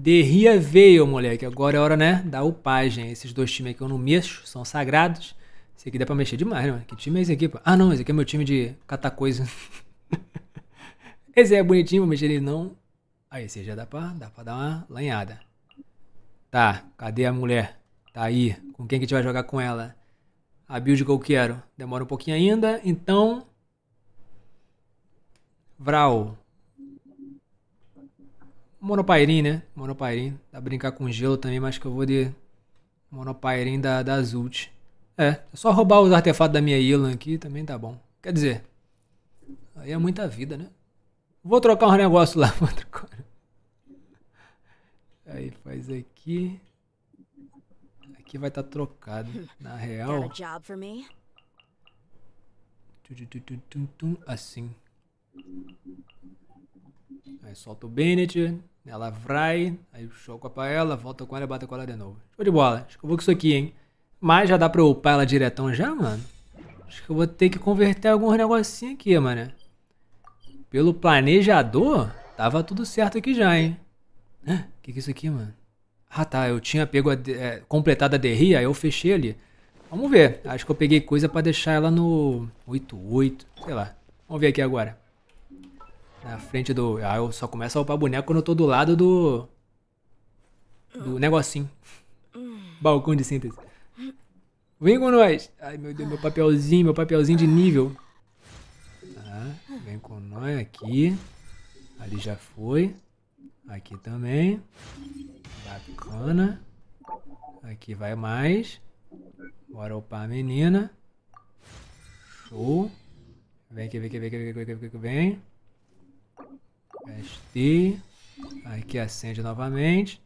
Derria veio, moleque. Agora é hora, né? Da upagem. Esses dois times aqui eu não mexo, são sagrados. Esse aqui dá pra mexer demais, né? Mano? Que time é esse aqui? Pô? Ah, não, esse aqui é meu time de catacoisa. esse é bonitinho, vou mexer ele não. Aí, esse já dá pra, dá pra dar uma lanhada. Tá, cadê a mulher? Tá aí. Com quem que a gente vai jogar com ela? A build que eu quero. Demora um pouquinho ainda, então. Vral. Monopairin, né? Monopairin. Dá pra brincar com gelo também, mas que eu vou de Monopairin da, da Azult. É, é só roubar os artefatos da minha Ilan aqui também tá bom. Quer dizer, aí é muita vida, né? Vou trocar um negócio lá, Aí faz aqui. Aqui vai estar tá trocado. Na real. Assim. Aí solta o Bennett, ela vai, aí choca pra ela, volta com ela e bate com ela de novo. Show de bola, acho que eu vou com isso aqui, hein? Mas já dá pra eu upar ela diretão já, mano? Acho que eu vou ter que converter alguns negocinho aqui, mano. Pelo planejador, tava tudo certo aqui já, hein? O que que é isso aqui, mano? Ah, tá, eu tinha pego a, é, completado a DRI, aí eu fechei ali. Vamos ver, acho que eu peguei coisa pra deixar ela no 8.8, sei lá. Vamos ver aqui agora. Na frente do. Ah, eu só começo a upar boneco quando eu tô do lado do. Do negocinho. Balcão de síntese. Vem com nós. Ai, meu Deus, meu papelzinho, meu papelzinho de nível. Tá, vem com nós aqui. Ali já foi. Aqui também. Bacana. Aqui vai mais. Bora upar a menina. Show. Vem aqui, vem aqui, vem aqui, vem aqui, vem aqui, vem. Teste. Aí que acende novamente.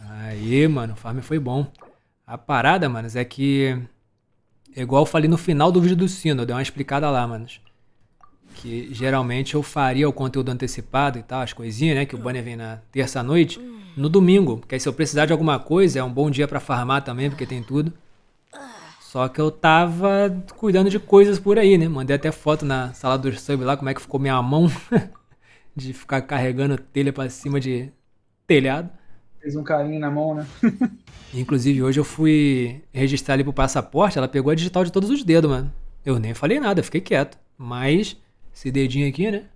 Aí, mano, o farm foi bom. A parada, manos, é que... É igual eu falei no final do vídeo do sino, eu dei uma explicada lá, manos. Que geralmente eu faria o conteúdo antecipado e tal, as coisinhas, né? Que o banner vem na terça-noite, no domingo. Porque aí se eu precisar de alguma coisa, é um bom dia para farmar também, porque tem tudo. Só que eu tava cuidando de coisas por aí, né? Mandei até foto na sala do sub lá, como é que ficou minha mão. de ficar carregando telha para cima de telhado. Fez um carinho na mão, né? Inclusive, hoje eu fui registrar ali pro passaporte, ela pegou a digital de todos os dedos, mano. Eu nem falei nada, fiquei quieto. Mas, esse dedinho aqui, né?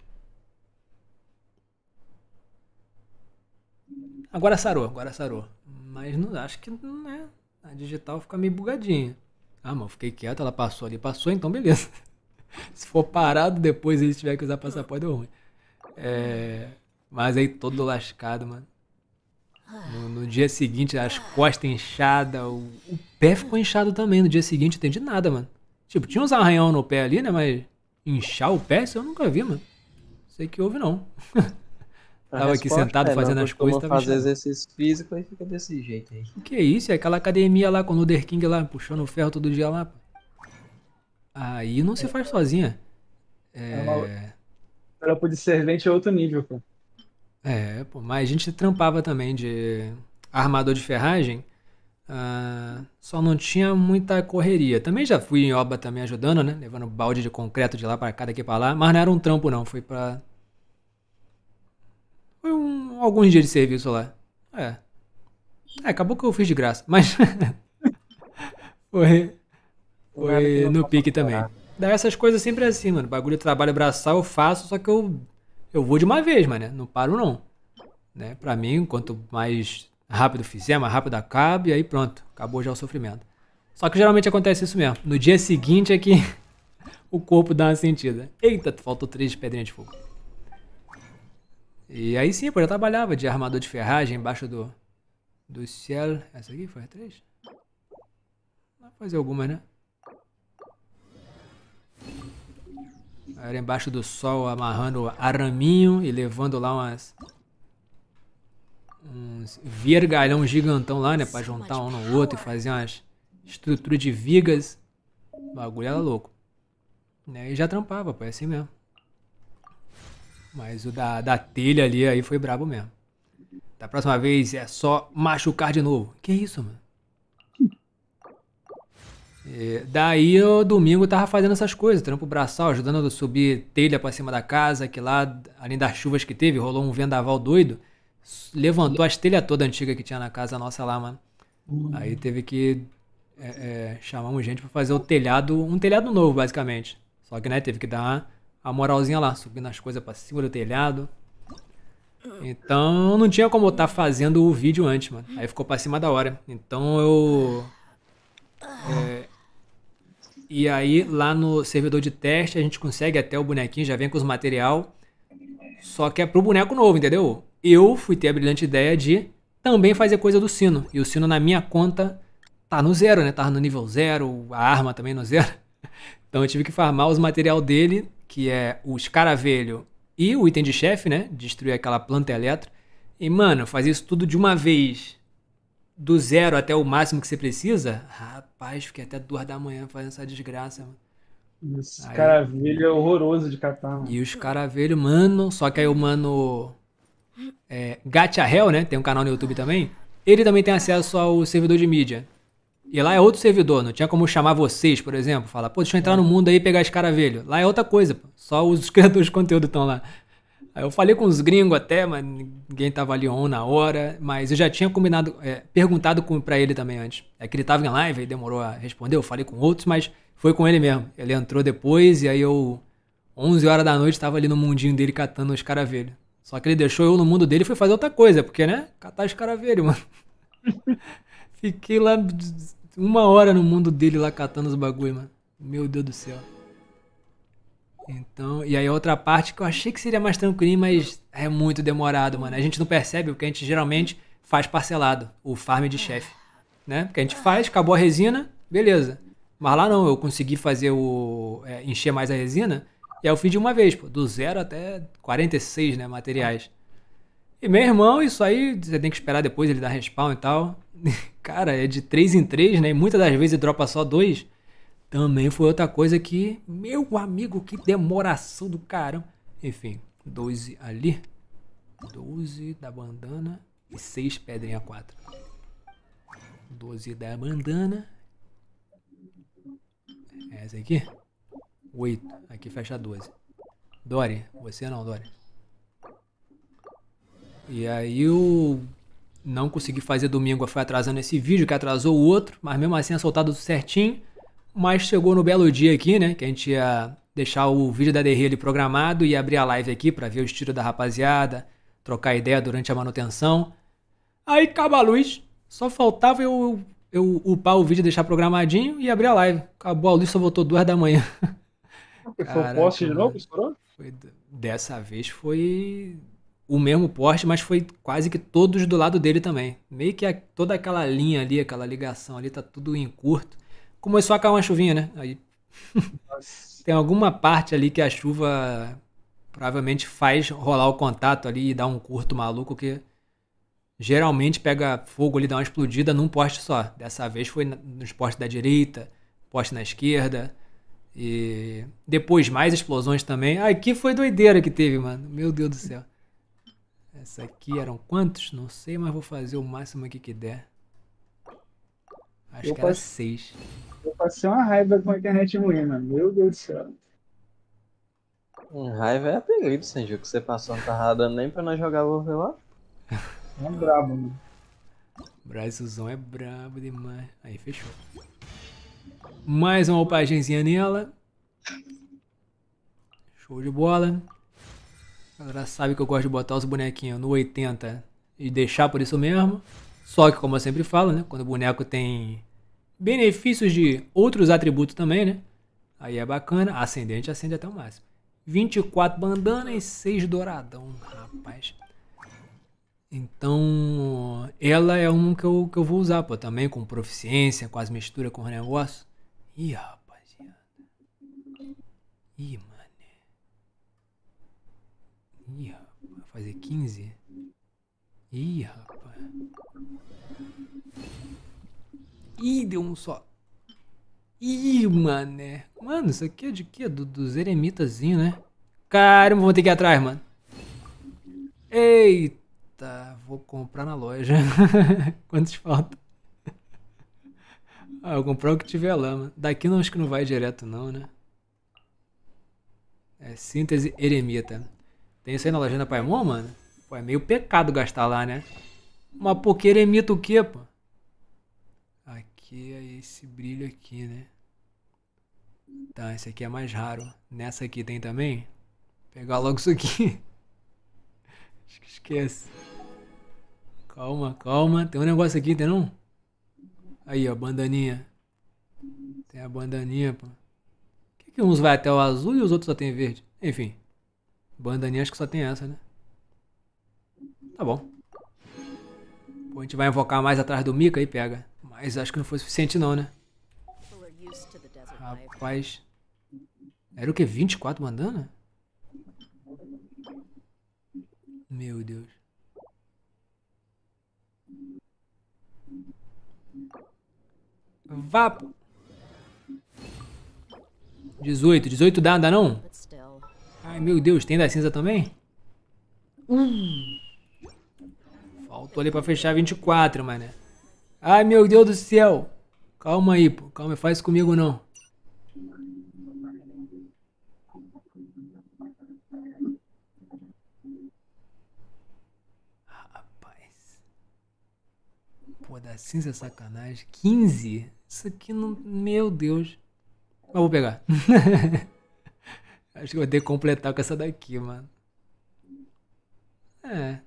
Agora sarou, agora sarou. Mas não, acho que não é. A digital fica meio bugadinha. Ah, mano, fiquei quieto, ela passou ali, passou, então beleza. Se for parado depois e ele tiver que usar passaporte, deu ruim. É, mas aí todo lascado, mano. No, no, dia seguinte, as costas inchadas, o, o, pé ficou inchado também. No dia seguinte, não entendi nada, mano. Tipo, tinha uns arranhão no pé ali, né? Mas inchar o pé, isso eu nunca vi, mano. Sei que houve, não. tava aqui sentado é, fazendo não, as coisas. Tava fazer inchado. exercício físico e fica desse jeito aí. O que é isso? É aquela academia lá com o Luder King lá, puxando o ferro todo dia lá. Aí não se faz sozinha. É... é uma... Trampo de servente é outro nível, pô. É, pô, mas a gente trampava também de armador de ferragem. Ah, só não tinha muita correria. Também já fui em obra também ajudando, né? Levando balde de concreto de lá para cá, daqui para lá. Mas não era um trampo, não. Foi pra. Foi um... alguns dias de serviço lá. É. é. Acabou que eu fiz de graça. Mas. foi. Foi no pique também. Daí essas coisas sempre é assim, mano. Bagulho de trabalho braçal eu faço, só que eu, eu vou de uma vez, mano. Não paro, não. Né? Pra mim, quanto mais rápido fizer, mais rápido acaba, e aí pronto. Acabou já o sofrimento. Só que geralmente acontece isso mesmo. No dia seguinte é que o corpo dá uma sentida. Eita, faltou três pedrinhas de fogo. E aí sim, pô, já trabalhava de armador de ferragem embaixo do. Do céu. Essa aqui foi a três? Vai fazer alguma né? Era embaixo do sol, amarrando araminho e levando lá umas... Uns vergalhão gigantão lá, né? Pra juntar um no outro e fazer umas estrutura de vigas. O bagulho era louco. Né? E já trampava, pô, é assim mesmo. Mas o da, da telha ali aí foi brabo mesmo. Da próxima vez é só machucar de novo. Que isso, mano? É, daí eu domingo tava fazendo essas coisas, trampo braçal, ajudando a subir telha para cima da casa, que lá, além das chuvas que teve, rolou um vendaval doido. Levantou as telhas toda antiga que tinha na casa nossa lá, mano. Uhum. Aí teve que é, é, chamamos gente para fazer o telhado, um telhado novo, basicamente. Só que, né, teve que dar a moralzinha lá, subindo as coisas para cima do telhado. Então não tinha como eu estar tá fazendo o vídeo antes, mano. Aí ficou pra cima da hora. Então eu. É, e aí, lá no servidor de teste, a gente consegue até o bonequinho, já vem com os material. Só que é pro boneco novo, entendeu? Eu fui ter a brilhante ideia de também fazer coisa do sino. E o sino na minha conta tá no zero, né? Tá no nível zero, a arma também no zero. Então eu tive que farmar os material dele, que é o escaravelho e o item de chefe, né? Destruir aquela planta elétrica E, mano, fazer isso tudo de uma vez, do zero até o máximo que você precisa, ah, Rapaz, fiquei até duas da manhã fazendo essa desgraça, mano. Esse aí... caravelho é horroroso de catar, mano. E os caravelhos, mano, só que aí o mano. É, Gacha Hell, né? Tem um canal no YouTube também. Ele também tem acesso ao servidor de mídia. E lá é outro servidor, não tinha como chamar vocês, por exemplo. Falar, pô, deixa eu entrar é. no mundo aí e pegar esse caravelho. Lá é outra coisa, pô. Só os criadores de conteúdo estão lá. Aí eu falei com os gringos até, mas ninguém tava ali on na hora, mas eu já tinha combinado, é, perguntado para pra ele também antes. É que ele tava em live e demorou a responder, eu falei com outros, mas foi com ele mesmo. Ele entrou depois e aí eu, 11 horas da noite, tava ali no mundinho dele catando os caravelhos. Só que ele deixou eu no mundo dele e foi fazer outra coisa, porque, né, catar os caravelhos, mano. Fiquei lá uma hora no mundo dele lá catando os bagulho, mano. Meu Deus do céu. Então, e aí outra parte que eu achei que seria mais tranquilo, mas é muito demorado, mano. A gente não percebe, porque a gente geralmente faz parcelado, o farm de chefe, né? Porque a gente faz, acabou a resina, beleza. Mas lá não, eu consegui fazer o é, encher mais a resina, e aí eu fiz de uma vez, pô, do zero até 46, né, materiais. E meu irmão, isso aí você tem que esperar depois ele dar respawn e tal. Cara, é de 3 em 3, né? E muitas das vezes dropa só dois. Também foi outra coisa que, meu amigo, que demoração do caramba. Enfim, 12 ali. 12 da bandana e 6 pedrinha 4. 12 da bandana. É essa aqui. 8. Aqui fecha 12. Dory, você não, Dory. E aí eu não consegui fazer domingo, foi atrasando esse vídeo, que atrasou o outro, mas mesmo assim é soltado certinho mas chegou no belo dia aqui, né? Que a gente ia deixar o vídeo da DR ali programado e abrir a live aqui para ver os tiros da rapaziada, trocar ideia durante a manutenção. Aí acaba a luz, só faltava eu, eu upar o vídeo, deixar programadinho e abrir a live. Acabou a luz, só voltou duas da manhã. Ah, foi Caraca, o poste de novo, estourou? dessa vez foi o mesmo poste, mas foi quase que todos do lado dele também. Meio que a, toda aquela linha ali, aquela ligação ali, tá tudo em curto começou a cair uma chuvinha, né? Aí tem alguma parte ali que a chuva provavelmente faz rolar o contato ali e dar um curto maluco que geralmente pega fogo ali, dá uma explodida num poste só. Dessa vez foi nos postes da direita, poste na esquerda. E depois mais explosões também. aqui foi doideira que teve, mano. Meu Deus do céu. Essa aqui eram quantos? Não sei, mas vou fazer o máximo aqui que der. Acho Opa. que era seis. Eu passei uma raiva com a internet ruim, mano. Meu Deus do céu. Um raiva é apelido, Sanju, que você passou, não tava tá dando nem pra nós jogar lá. É brabo, mano. Brasilzão é brabo demais. Aí, fechou. Mais uma roupagenzinha nela. Show de bola. A galera sabe que eu gosto de botar os bonequinhos no 80 e deixar por isso mesmo. Só que, como eu sempre falo, né? Quando o boneco tem Benefícios de outros atributos também, né? Aí é bacana. Ascendente acende até o máximo. 24 bandana e 6 douradão, rapaz. Então, ela é um que eu, que eu vou usar, pô, também com proficiência, com as misturas com o negócio. Ih, rapaziada. Ih, mano. Ih, rapaz, fazer 15? Ih, rapaz. Ih, deu um só. Ih, mané. Mano, isso aqui é de quê? Do, dos eremitazinho, né? Caramba, vou ter que ir atrás, mano. Eita, vou comprar na loja. Quantos faltam? Ah, eu vou comprar o que tiver lá, mano. Daqui não acho que não vai direto não, né? É síntese eremita. Tem isso aí na loja da Paimon, mano? Pô, é meio pecado gastar lá, né? Mas por que eremita o quê, pô? aqui é esse brilho aqui, né? Tá, esse aqui é mais raro. Nessa aqui tem também? Vou pegar logo isso aqui. Acho que esquece. Calma, calma. Tem um negócio aqui, tem não? Aí, ó, bandaninha. Tem a bandaninha, pô. Por que, que uns vai até o azul e os outros só tem verde? Enfim. Bandaninha acho que só tem essa, né? Tá bom. Pô, a gente vai invocar mais atrás do Mika e pega. Mas acho que não foi suficiente não, né? Rapaz. Era o que? 24 mandando? Meu Deus. Vá. 18. 18 dá, dá não? Ai, meu Deus. Tem da cinza também? Hum. Faltou ali pra fechar 24, mané. Ai, meu Deus do céu. Calma aí, pô. Calma, faz comigo não. Rapaz. Pô, da cinza sacanagem. 15? Isso aqui não... Meu Deus. Mas vou pegar. Acho que vou ter que completar com essa daqui, mano. É.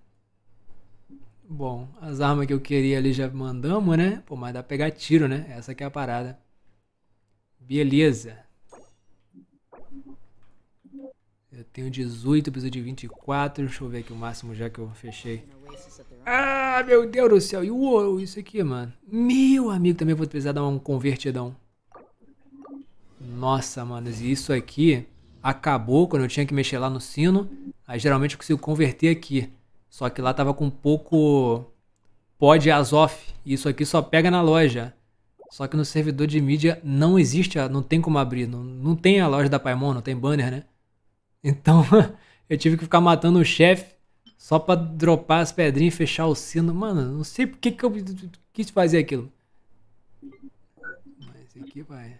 Bom, as armas que eu queria ali já mandamos, né? Pô, mas dá pra pegar tiro, né? Essa aqui é a parada. Beleza. Eu tenho 18, preciso de 24. Deixa eu ver aqui o máximo já que eu fechei. Ah, meu Deus do céu. E o isso aqui, mano. Meu amigo, também vou precisar dar um convertidão. Nossa, mano. E isso aqui acabou quando eu tinha que mexer lá no sino. Aí geralmente eu consigo converter aqui. Só que lá tava com pouco pó de Azof. E isso aqui só pega na loja. Só que no servidor de mídia não existe, não tem como abrir. Não, não tem a loja da Paimon, não tem banner, né? Então eu tive que ficar matando o chefe só pra dropar as pedrinhas e fechar o sino. Mano, não sei por que, que eu quis fazer aquilo. Mas aqui vai.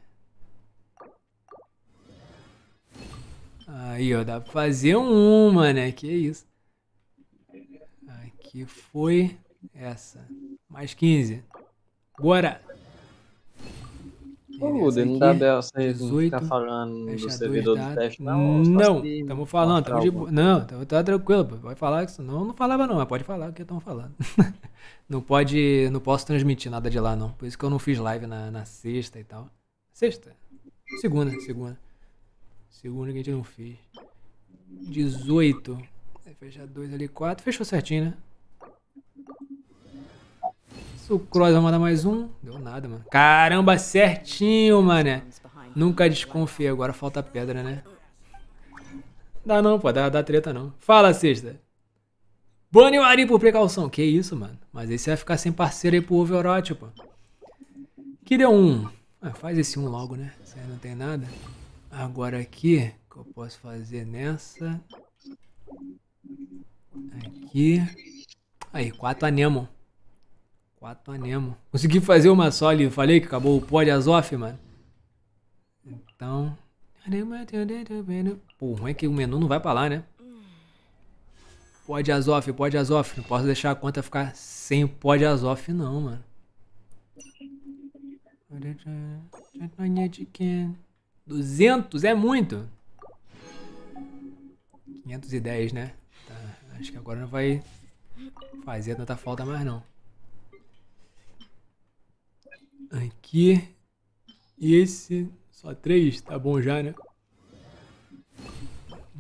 Aí, ó, dá pra fazer um, mano. É que isso que foi essa. Mais 15. Bora! Ô, Luda, não dá bel você 18, ficar falando do servidor dados. do teste, não? Não, estamos falando. Tamo de... Não, tá, tá tranquilo. Pode falar, que senão eu não falava não, mas pode falar o que estão falando. não pode, não posso transmitir nada de lá, não. Por isso que eu não fiz live na, na sexta e tal. Sexta? Segunda, segunda. Segunda que a gente não fez. 18. Aí 2 ali, 4. Fechou certinho, né? O Cross vai mandar mais um. Deu nada, mano. Caramba, certinho, mané. Nunca desconfiei. Agora falta pedra, né? Dá não, pô. Dá, dá treta não. Fala, sexta. Bane o Ari por precaução. Que isso, mano. Mas esse vai ficar sem parceiro aí pro Overwatch, pô. Que deu um. Ah, faz esse um logo, né? Isso aí não tem nada. Agora aqui, o que eu posso fazer nessa? Aqui. Aí, quatro anemon. Quatro anemo. Consegui fazer uma só ali. falei que acabou o pó de Azof, mano. Então. É é Pô, ruim é que o menu não vai pra lá, né? Pó de Azof, pó de Azof. Não posso deixar a conta ficar sem pó de Azof, não, mano. Duzentos é muito. 510, né? Tá, acho que agora não vai fazer tanta falta mais, não. Aqui. E esse. Só três? Tá bom já, né?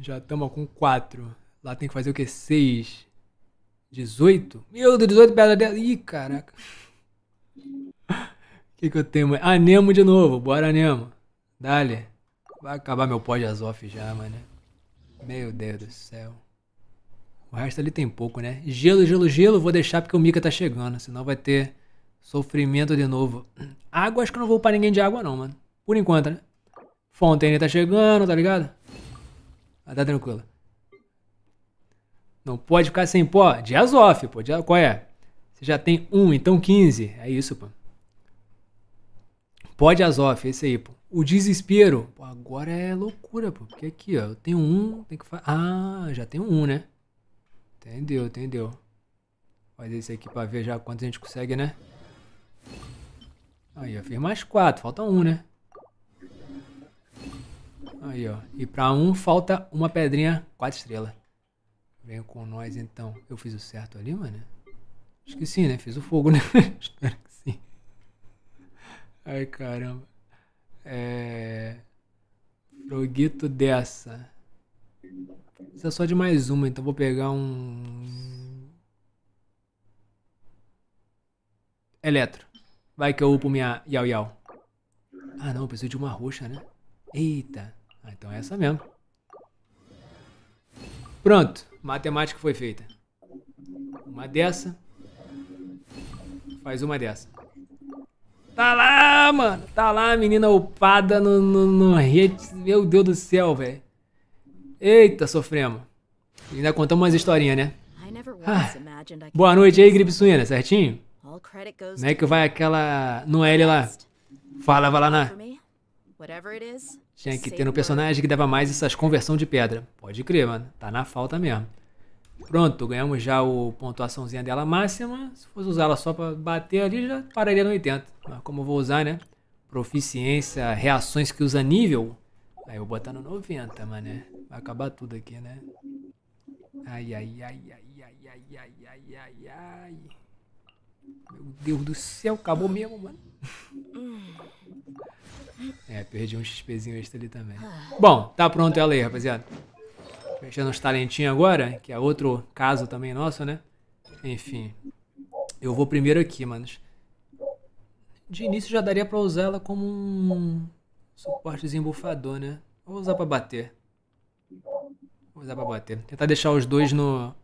Já estamos com quatro. Lá tem que fazer o quê? Seis. dezoito Meu Deus, dezoito pedra dela. Ih, caraca. O que, que eu tenho, mano? Ah, Anemo de novo. Bora, Anemo. Dale. Vai acabar meu pó de Azof já, mano. Meu Deus do céu. O resto ali tem pouco, né? Gelo, gelo, gelo. Vou deixar porque o Mika tá chegando. Senão vai ter Sofrimento de novo. Água, acho que eu não vou para ninguém de água não, mano. Por enquanto, né? Fontaine tá chegando, tá ligado? Ah, tá tranquilo. Não pode ficar sem pó. de off, pô. de qual é? Você já tem um, então 15. É isso, pô. Pode Azof, esse aí, pô. O desespero. Pô, agora é loucura, pô. Porque aqui, ó, eu tenho um, tem que fazer. Ah, já tenho um, né? Entendeu, entendeu. Fazer esse aqui pra ver já quanto a gente consegue, né? Aí, ó, fiz mais quatro, falta um, né? Aí, ó. E pra um falta uma pedrinha, quatro estrelas. Venha com nós então. Eu fiz o certo ali, mano? Acho que sim, né? Fiz o fogo, né? Espero que sim. Ai, caramba. É. Froguito dessa. Precisa só de mais uma, então vou pegar um. Eletro. Vai que eu upo minha Yao Yao. Ah, não, eu preciso de uma roxa, né? Eita. Ah, então é essa mesmo. Pronto. Matemática foi feita. Uma dessa. Faz uma dessa. Tá lá, mano. Tá lá a menina upada no, no, no rede. Meu Deus do céu, velho. Eita, sofremos. Ainda contamos umas historinhas, né? Ah. Boa noite aí, gripe suína, certinho? Né, que vai aquela... Noelle lá. Fala, vai lá na... Tinha que ter um personagem que dava mais essas conversão de pedra. Pode crer, mano. Tá na falta mesmo. Pronto, ganhamos já o pontuaçãozinha dela máxima. Se fosse usá-la só pra bater ali, já pararia no 80. Mas como eu vou usar, né? Proficiência, reações que usa nível. Aí eu vou botar no 90, mano. Vai acabar tudo aqui, né? Ai, ai, ai, ai, ai, ai, ai, ai, ai. Meu Deus do céu, acabou mesmo, mano. É, perdi um XPzinho extra ali também. Bom, tá pronto ela aí, rapaziada. Fechando os talentinhos agora, que é outro caso também nosso, né? Enfim. Eu vou primeiro aqui, manos. De início já daria pra usar ela como um suportezinho bufador, né? Vou usar pra bater. Vou usar pra bater. Tentar deixar os dois no...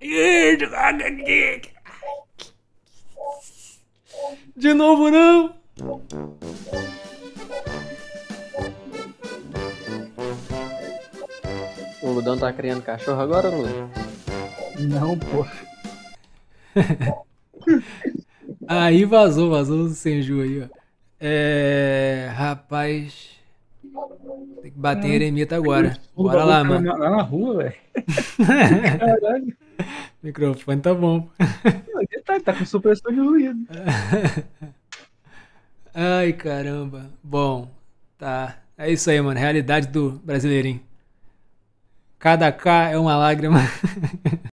De novo não! O Ludão tá criando cachorro agora, Ludão? Não, pô. aí vazou, vazou o Senju aí, ó. É. Rapaz. Tem que bater em hum. Eremita agora. Bora lá, mano. Lá na rua, velho. Caralho. microfone tá bom tá com de ruído Ai, caramba. Bom, tá. É isso aí, mano. Realidade do brasileirinho. Cada K é uma lágrima.